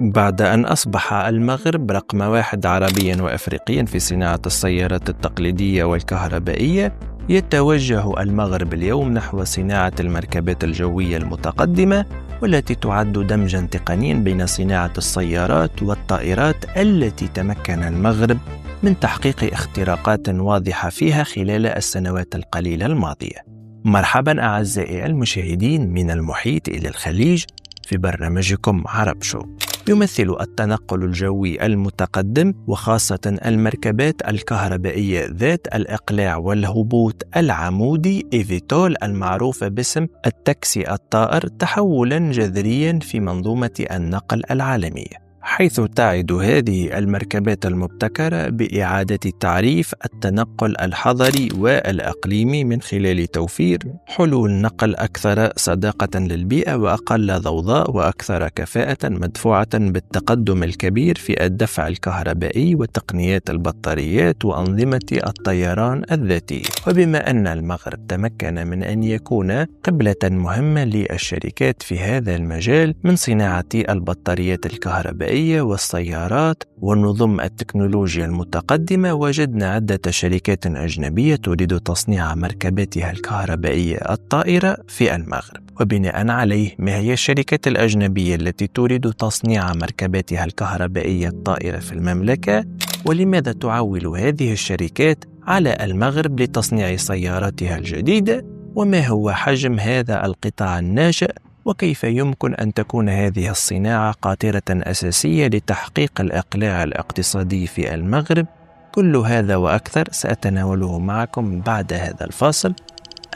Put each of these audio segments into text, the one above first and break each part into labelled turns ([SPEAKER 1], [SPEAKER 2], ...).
[SPEAKER 1] بعد أن أصبح المغرب رقم واحد عربيا وأفريقيا في صناعة السيارات التقليدية والكهربائية يتوجه المغرب اليوم نحو صناعة المركبات الجوية المتقدمة والتي تعد دمجا تقنيا بين صناعة السيارات والطائرات التي تمكن المغرب من تحقيق اختراقات واضحة فيها خلال السنوات القليلة الماضية. مرحبا أعزائي المشاهدين من المحيط إلى الخليج في برنامجكم عرب شو. يمثل التنقل الجوي المتقدم وخاصة المركبات الكهربائية ذات الإقلاع والهبوط العمودي إيفيتول المعروفة باسم التاكسي الطائر تحولا جذريا في منظومة النقل العالمية حيث تعد هذه المركبات المبتكرة بإعادة تعريف التنقل الحضري والإقليمي من خلال توفير حلول نقل أكثر صداقة للبيئة وأقل ضوضاء وأكثر كفاءة مدفوعة بالتقدم الكبير في الدفع الكهربائي وتقنيات البطاريات وأنظمة الطيران الذاتي وبما أن المغرب تمكن من أن يكون قبلة مهمة للشركات في هذا المجال من صناعة البطاريات الكهربائية الفضائية والسيارات والنظم التكنولوجيا المتقدمة وجدنا عدة شركات أجنبية تريد تصنيع مركباتها الكهربائية الطائرة في المغرب وبناء عليه ما هي الشركات الأجنبية التي تريد تصنيع مركباتها الكهربائية الطائرة في المملكة ولماذا تعول هذه الشركات على المغرب لتصنيع سياراتها الجديدة وما هو حجم هذا القطاع الناشئ وكيف يمكن أن تكون هذه الصناعة قاطرة أساسية لتحقيق الإقلاع الاقتصادي في المغرب كل هذا وأكثر سأتناوله معكم بعد هذا الفاصل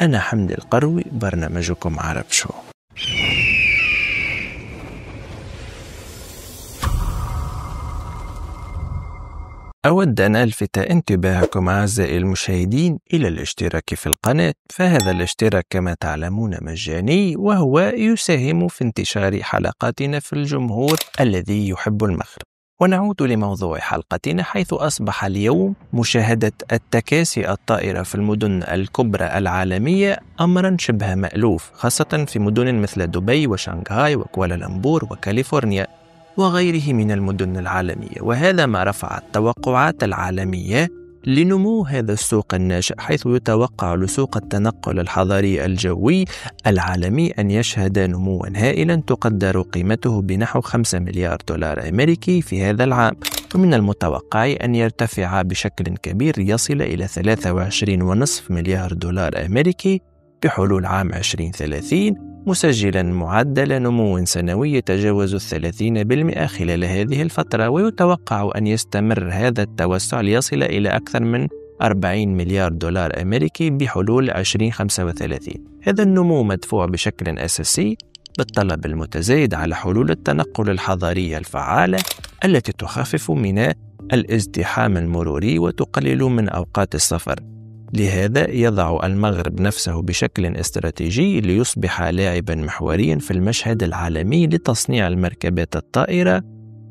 [SPEAKER 1] أنا حمد القروي برنامجكم عرب شو أود أن ألفت انتباهكم أعزائي المشاهدين إلى الاشتراك في القناة فهذا الاشتراك كما تعلمون مجاني وهو يساهم في انتشار حلقاتنا في الجمهور الذي يحب المغرب ونعود لموضوع حلقتنا حيث أصبح اليوم مشاهدة التكاسي الطائرة في المدن الكبرى العالمية أمرا شبه مألوف خاصة في مدن مثل دبي وشنغهاي وكوالالمبور وكاليفورنيا وغيره من المدن العالمية وهذا ما رفع التوقعات العالمية لنمو هذا السوق الناشئ حيث يتوقع لسوق التنقل الحضري الجوي العالمي أن يشهد نموا هائلا تقدر قيمته بنحو 5 مليار دولار أمريكي في هذا العام ومن المتوقع أن يرتفع بشكل كبير يصل إلى 23.5 مليار دولار أمريكي بحلول عام 2030 مسجلا معدل نمو سنوي يتجاوز الثلاثين بالمئة خلال هذه الفترة ويتوقع أن يستمر هذا التوسع ليصل إلى أكثر من 40 مليار دولار أمريكي بحلول 2035 هذا النمو مدفوع بشكل أساسي بالطلب المتزايد على حلول التنقل الحضارية الفعالة التي تخفف من الازدحام المروري وتقلل من أوقات السفر لهذا يضع المغرب نفسه بشكل استراتيجي ليصبح لاعبا محوريا في المشهد العالمي لتصنيع المركبات الطائرة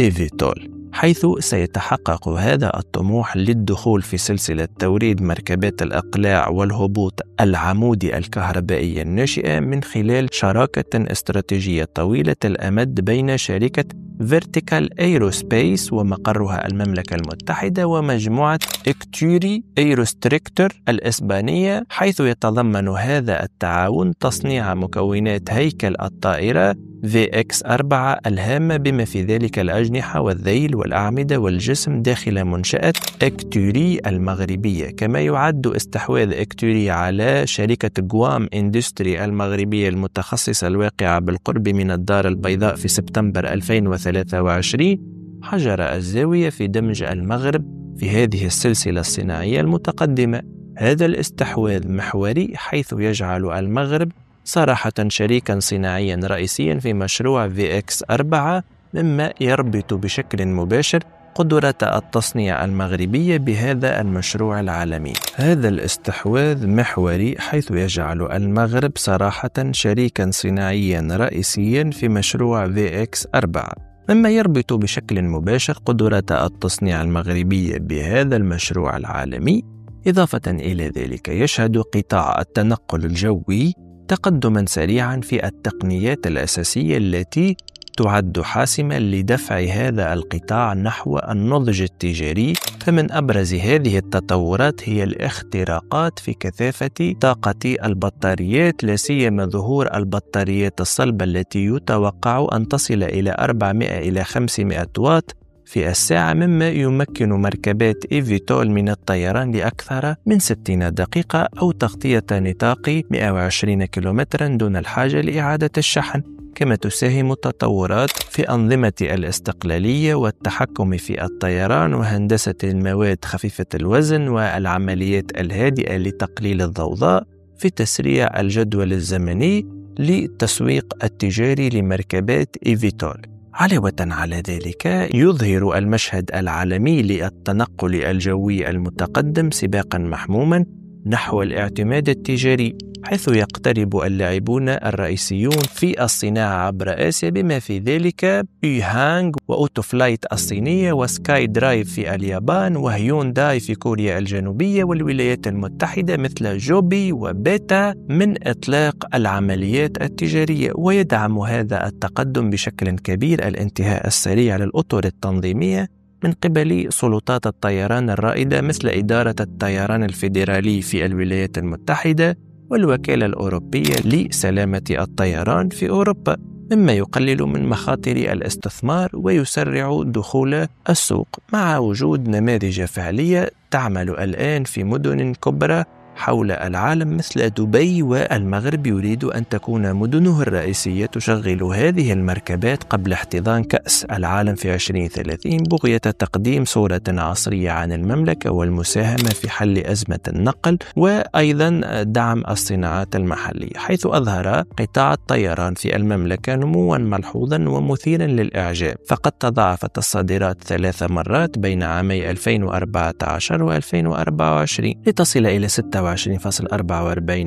[SPEAKER 1] إيفيتول حيث سيتحقق هذا الطموح للدخول في سلسلة توريد مركبات الإقلاع والهبوط العمودي الكهربائي الناشئة من خلال شراكة استراتيجية طويلة الأمد بين شركة فيرتيكال ايروسبيس ومقرها المملكة المتحدة ومجموعة اكتوري ايروستريكتور الإسبانية حيث يتضمن هذا التعاون تصنيع مكونات هيكل الطائرة VX4 الهامة بما في ذلك الأجنحة والذيل والأعمدة والجسم داخل منشأة إكتوري المغربية كما يعد استحواذ إكتوري على شركة جوام إندستري المغربية المتخصصة الواقعة بالقرب من الدار البيضاء في سبتمبر 2023 حجر الزاوية في دمج المغرب في هذه السلسلة الصناعية المتقدمة هذا الاستحواذ محوري حيث يجعل المغرب صراحة شريكا صناعيا رئيسيا في مشروع في اكس 4 مما يربط بشكل مباشر قدرة التصنيع المغربية بهذا المشروع العالمي. هذا الاستحواذ محوري حيث يجعل المغرب صراحة شريكا صناعيا رئيسيا في مشروع في اكس 4 مما يربط بشكل مباشر قدرة التصنيع المغربية بهذا المشروع العالمي. إضافة إلى ذلك يشهد قطاع التنقل الجوي تقدما سريعا في التقنيات الأساسية التي تعد حاسما لدفع هذا القطاع نحو النضج التجاري فمن أبرز هذه التطورات هي الاختراقات في كثافة طاقة البطاريات لا سيما ظهور البطاريات الصلبة التي يتوقع أن تصل إلى 400 إلى 500 واط في الساعة مما يمكن مركبات إيفيتول من الطيران لأكثر من 60 دقيقة أو تغطية نطاق 120 كيلومترا دون الحاجة لإعادة الشحن كما تساهم التطورات في أنظمة الاستقلالية والتحكم في الطيران وهندسة المواد خفيفة الوزن والعمليات الهادئة لتقليل الضوضاء في تسريع الجدول الزمني للتسويق التجاري لمركبات إيفيتول علاوة على ذلك يظهر المشهد العالمي للتنقل الجوي المتقدم سباقا محموما نحو الاعتماد التجاري حيث يقترب اللاعبون الرئيسيون في الصناعة عبر آسيا بما في ذلك هانغ وأوتو فلايت الصينية وسكاي درايف في اليابان وهيونداي في كوريا الجنوبية والولايات المتحدة مثل جوبي وبيتا من إطلاق العمليات التجارية ويدعم هذا التقدم بشكل كبير الانتهاء السريع للأطر التنظيمية من قبل سلطات الطيران الرائدة مثل إدارة الطيران الفيدرالي في الولايات المتحدة والوكالة الأوروبية لسلامة الطيران في أوروبا مما يقلل من مخاطر الاستثمار ويسرع دخول السوق مع وجود نماذج فعلية تعمل الآن في مدن كبرى حول العالم مثل دبي والمغرب يريد أن تكون مدنه الرئيسية تشغل هذه المركبات قبل احتضان كأس العالم في 2030 بغية تقديم صورة عصرية عن المملكة والمساهمة في حل أزمة النقل وأيضا دعم الصناعات المحلية حيث أظهر قطاع الطيران في المملكة نموا ملحوظا ومثيرا للإعجاب فقد تضاعفت الصادرات ثلاث مرات بين عامي 2014 و 2024 لتصل إلى 6 26.44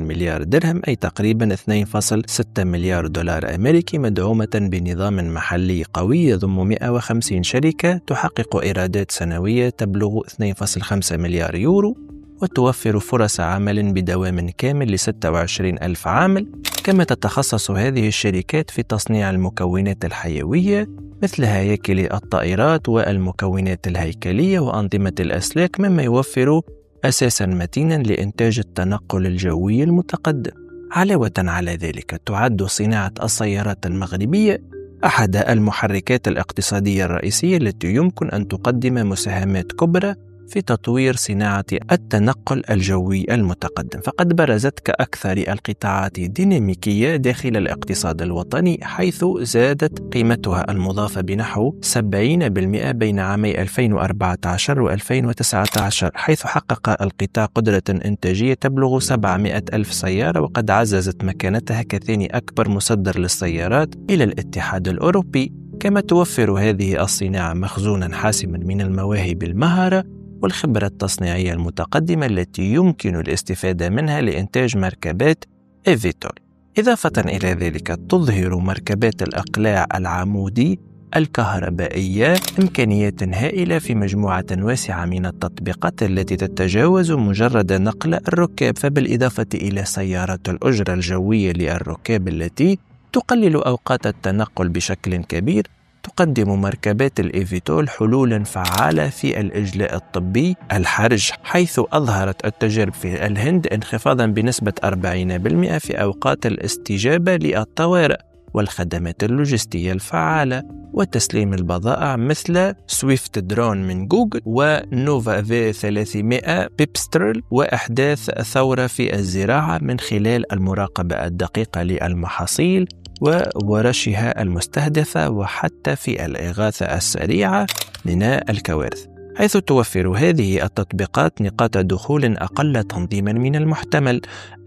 [SPEAKER 1] مليار درهم أي تقريبا 2.6 مليار دولار أمريكي مدعومة بنظام محلي قوي يضم 150 شركة تحقق إيرادات سنوية تبلغ 2.5 مليار يورو وتوفر فرص عمل بدوام كامل ل 26 ألف عامل كما تتخصص هذه الشركات في تصنيع المكونات الحيوية مثل هياكل الطائرات والمكونات الهيكلية وأنظمة الأسلاك مما يوفر أساسا متينا لإنتاج التنقل الجوي المتقدم علاوة على ذلك تعد صناعة السيارات المغربية أحد المحركات الاقتصادية الرئيسية التي يمكن أن تقدم مساهمات كبرى في تطوير صناعة التنقل الجوي المتقدم فقد برزت كأكثر القطاعات ديناميكية داخل الاقتصاد الوطني حيث زادت قيمتها المضافة بنحو 70% بين عامي 2014 و 2019 حيث حقق القطاع قدرة إنتاجية تبلغ 700 ألف سيارة وقد عززت مكانتها كثاني أكبر مصدر للسيارات إلى الاتحاد الأوروبي كما توفر هذه الصناعة مخزونا حاسما من المواهب المهارة والخبرة التصنيعية المتقدمة التي يمكن الاستفادة منها لإنتاج مركبات إيفيتول إضافة إلى ذلك تظهر مركبات الإقلاع العمودي الكهربائية إمكانيات هائلة في مجموعة واسعة من التطبيقات التي تتجاوز مجرد نقل الركاب فبالإضافة إلى سيارات الأجرة الجوية للركاب التي تقلل أوقات التنقل بشكل كبير تقدم مركبات الإيفيتول حلولا فعالة في الإجلاء الطبي الحرج حيث أظهرت التجارب في الهند انخفاضا بنسبة 40% في أوقات الاستجابة للطوارئ والخدمات اللوجستية الفعالة وتسليم البضائع مثل سويفت درون من جوجل ونوفا في 300 بيبسترل وإحداث ثورة في الزراعة من خلال المراقبة الدقيقة للمحاصيل وورشها المستهدفة وحتى في الإغاثة السريعة لناء الكوارث حيث توفر هذه التطبيقات نقاط دخول أقل تنظيما من المحتمل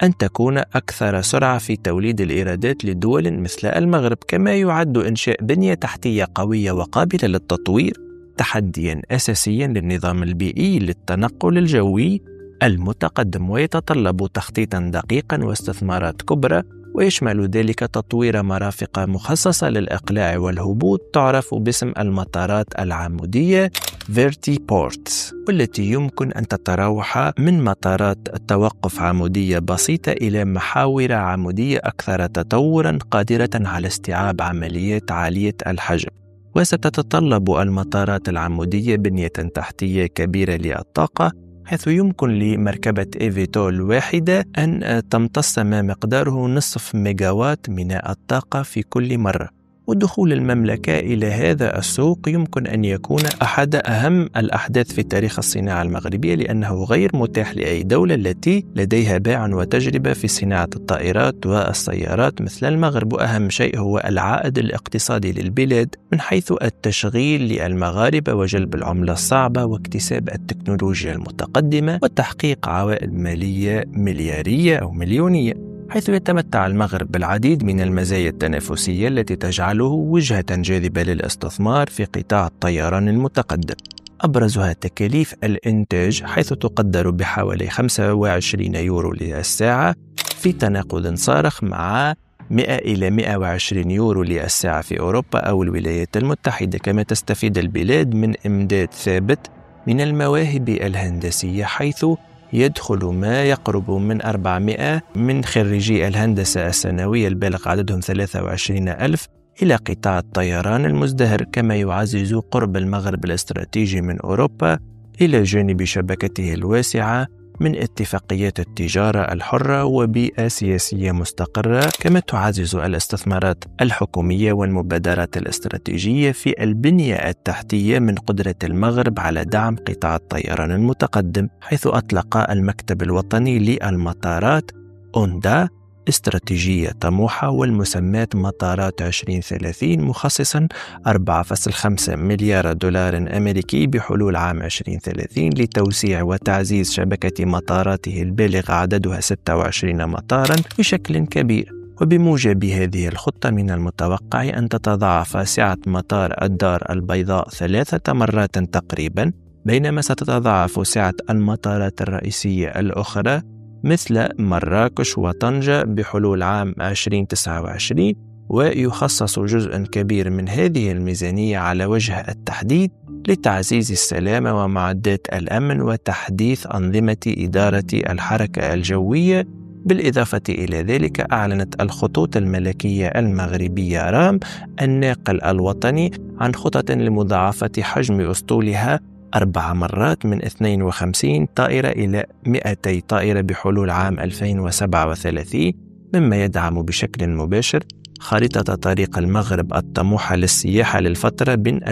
[SPEAKER 1] أن تكون أكثر سرعة في توليد الإيرادات لدول مثل المغرب كما يعد إنشاء بنية تحتية قوية وقابلة للتطوير تحديا أساسيا للنظام البيئي للتنقل الجوي المتقدم ويتطلب تخطيطا دقيقا واستثمارات كبرى ويشمل ذلك تطوير مرافق مخصصة للإقلاع والهبوط تعرف باسم المطارات العمودية فيرتي بورتس والتي يمكن أن تتراوح من مطارات توقف عمودية بسيطة إلى محاور عمودية أكثر تطورا قادرة على استيعاب عمليات عالية الحجم وستتطلب المطارات العمودية بنية تحتية كبيرة للطاقة حيث يمكن لمركبة إيفيتول واحدة أن تمتص ما مقداره نصف ميجاوات من الطاقة في كل مرة ودخول المملكة إلى هذا السوق يمكن أن يكون أحد أهم الأحداث في تاريخ الصناعة المغربية لأنه غير متاح لأي دولة التي لديها باع وتجربة في صناعة الطائرات والسيارات مثل المغرب وأهم شيء هو العائد الاقتصادي للبلاد من حيث التشغيل للمغاربة وجلب العملة الصعبة واكتساب التكنولوجيا المتقدمة وتحقيق عوائد مالية مليارية أو مليونية حيث يتمتع المغرب بالعديد من المزايا التنافسية التي تجعله وجهة جاذبة للاستثمار في قطاع الطيران المتقدم أبرزها تكاليف الإنتاج حيث تقدر بحوالي 25 يورو للساعة في تناقض صارخ مع 100 إلى 120 يورو للساعة في أوروبا أو الولايات المتحدة كما تستفيد البلاد من إمداد ثابت من المواهب الهندسية حيث يدخل ما يقرب من 400 من خريجي الهندسة الثانوية البالغ عددهم 23 ألف إلى قطاع الطيران المزدهر كما يعزز قرب المغرب الاستراتيجي من أوروبا إلى جانب شبكته الواسعة من اتفاقيات التجارة الحرة وبيئة سياسية مستقرة كما تعزز الاستثمارات الحكومية والمبادرات الاستراتيجية في البنية التحتية من قدرة المغرب على دعم قطاع الطيران المتقدم حيث أطلق المكتب الوطني للمطارات أوندا استراتيجية طموحة والمسمات مطارات 2030 مخصصا 4.5 مليار دولار أمريكي بحلول عام 2030 لتوسيع وتعزيز شبكة مطاراته البالغ عددها 26 مطارا بشكل كبير وبموجب هذه الخطة من المتوقع أن تتضاعف سعة مطار الدار البيضاء ثلاثة مرات تقريبا بينما ستتضاعف سعة المطارات الرئيسية الأخرى مثل مراكش وطنجة بحلول عام 2029 ويخصص جزء كبير من هذه الميزانية على وجه التحديد لتعزيز السلامة ومعدات الأمن وتحديث أنظمة إدارة الحركة الجوية بالإضافة إلى ذلك أعلنت الخطوط الملكية المغربية رام الناقل الوطني عن خطط لمضاعفة حجم أسطولها أربع مرات من 52 طائرة إلى 200 طائرة بحلول عام 2037 مما يدعم بشكل مباشر خريطة طريق المغرب الطموحة للسياحة للفترة بين 2023-2036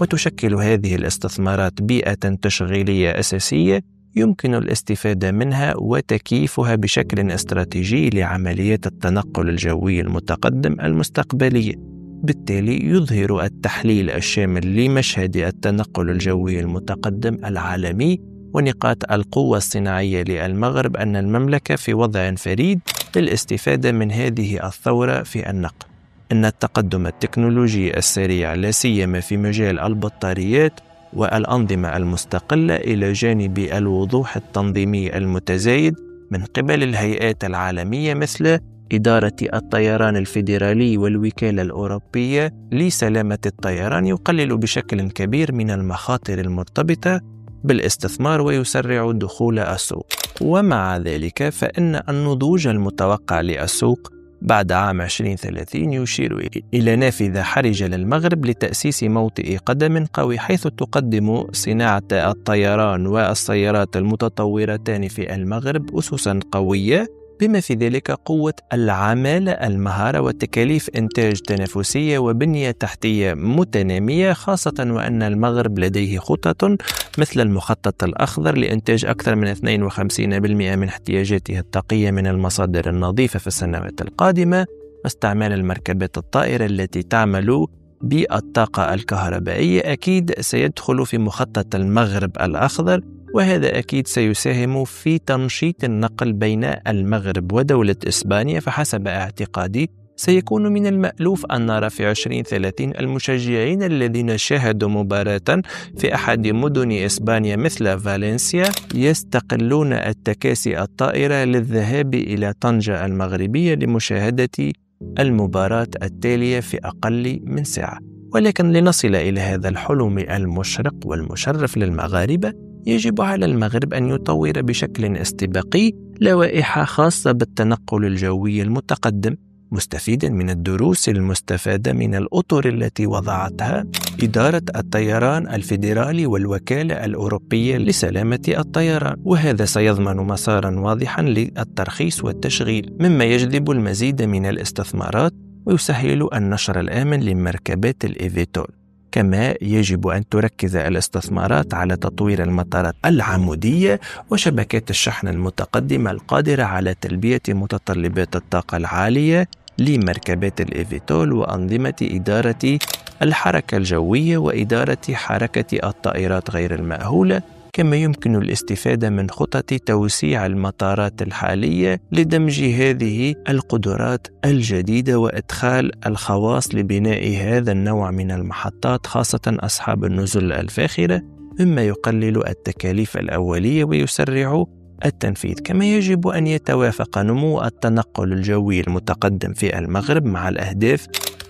[SPEAKER 1] وتشكل هذه الاستثمارات بيئة تشغيلية أساسية يمكن الاستفادة منها وتكييفها بشكل استراتيجي لعمليات التنقل الجوي المتقدم المستقبلية بالتالي يظهر التحليل الشامل لمشهد التنقل الجوي المتقدم العالمي ونقاط القوة الصناعية للمغرب أن المملكة في وضع فريد للاستفادة من هذه الثورة في النقل. أن التقدم التكنولوجي السريع لا سيما في مجال البطاريات والأنظمة المستقلة إلى جانب الوضوح التنظيمي المتزايد من قبل الهيئات العالمية مثل إدارة الطيران الفيدرالي والوكالة الأوروبية لسلامة الطيران يقلل بشكل كبير من المخاطر المرتبطة بالاستثمار ويسرع دخول السوق. ومع ذلك فإن النضوج المتوقع للسوق بعد عام 2030 يشير إلى نافذة حرجة للمغرب لتأسيس موطئ قدم قوي حيث تقدم صناعة الطيران والسيارات المتطورتان في المغرب أسسا قوية بما في ذلك قوة العمالة المهارة والتكاليف إنتاج تنافسية وبنية تحتية متنامية خاصة وأن المغرب لديه خطط مثل المخطط الأخضر لإنتاج أكثر من 52% من احتياجاته الطاقية من المصادر النظيفة في السنوات القادمة واستعمال المركبات الطائرة التي تعمل بالطاقة الكهربائية أكيد سيدخل في مخطط المغرب الأخضر وهذا أكيد سيساهم في تنشيط النقل بين المغرب ودولة إسبانيا فحسب اعتقادي سيكون من المألوف أن نرى في 2030 المشجعين الذين شاهدوا مباراة في أحد مدن إسبانيا مثل فالنسيا يستقلون التكاسي الطائرة للذهاب إلى طنجة المغربية لمشاهدة المباراة التالية في أقل من ساعة ولكن لنصل إلى هذا الحلم المشرق والمشرف للمغاربة يجب على المغرب أن يطور بشكل استباقي لوائح خاصة بالتنقل الجوي المتقدم مستفيدا من الدروس المستفادة من الأطر التي وضعتها إدارة الطيران الفيدرالي والوكالة الأوروبية لسلامة الطيران، وهذا سيضمن مسارا واضحا للترخيص والتشغيل، مما يجذب المزيد من الاستثمارات ويسهل النشر الآمن لمركبات الإيفيتول. كما يجب أن تركز الاستثمارات على تطوير المطارات العمودية وشبكات الشحن المتقدمة القادرة على تلبية متطلبات الطاقة العالية لمركبات الإيفيتول وأنظمة إدارة الحركة الجوية وإدارة حركة الطائرات غير المأهولة كما يمكن الاستفادة من خطط توسيع المطارات الحالية لدمج هذه القدرات الجديدة وإدخال الخواص لبناء هذا النوع من المحطات خاصة أصحاب النزل الفاخرة مما يقلل التكاليف الأولية ويسرع التنفيذ كما يجب أن يتوافق نمو التنقل الجوي المتقدم في المغرب مع الأهداف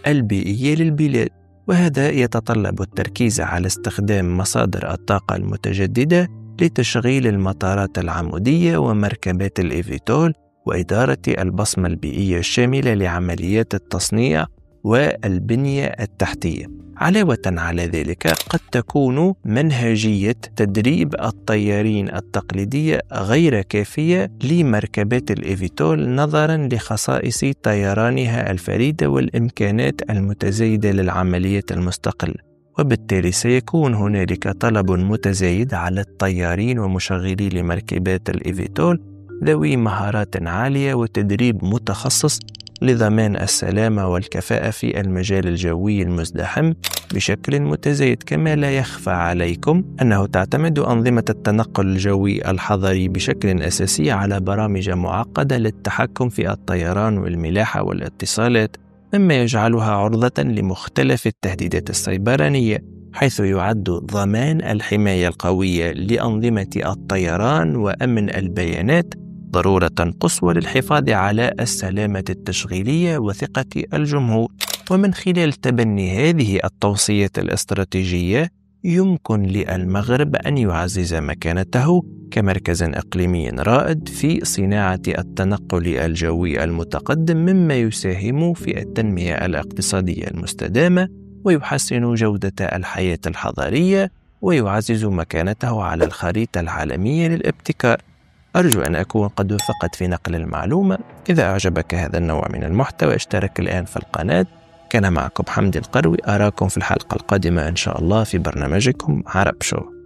[SPEAKER 1] البيئية للبلاد وهذا يتطلب التركيز على استخدام مصادر الطاقة المتجددة لتشغيل المطارات العمودية ومركبات الإيفيتول وإدارة البصمة البيئية الشاملة لعمليات التصنيع والبنية التحتية علاوة على ذلك قد تكون منهجية تدريب الطيارين التقليدية غير كافية لمركبات الإيفيتول نظرا لخصائص طيرانها الفريدة والإمكانات المتزايدة للعملية المستقلة وبالتالي سيكون هنالك طلب متزايد على الطيارين ومشغلي لمركبات الإيفيتول ذوي مهارات عالية وتدريب متخصص لضمان السلامة والكفاءة في المجال الجوي المزدحم بشكل متزايد كما لا يخفى عليكم أنه تعتمد أنظمة التنقل الجوي الحضري بشكل أساسي على برامج معقدة للتحكم في الطيران والملاحة والاتصالات مما يجعلها عرضة لمختلف التهديدات السيبرانية حيث يعد ضمان الحماية القوية لأنظمة الطيران وأمن البيانات ضرورة قصوى للحفاظ على السلامة التشغيلية وثقة الجمهور ومن خلال تبني هذه التوصيات الاستراتيجية يمكن للمغرب أن يعزز مكانته كمركز إقليمي رائد في صناعة التنقل الجوي المتقدم مما يساهم في التنمية الاقتصادية المستدامة ويحسن جودة الحياة الحضرية ويعزز مكانته على الخريطة العالمية للابتكار أرجو أن أكون قد وفقت في نقل المعلومة إذا أعجبك هذا النوع من المحتوى اشترك الآن في القناة كان معكم حمدي القروي أراكم في الحلقة القادمة إن شاء الله في برنامجكم عرب شو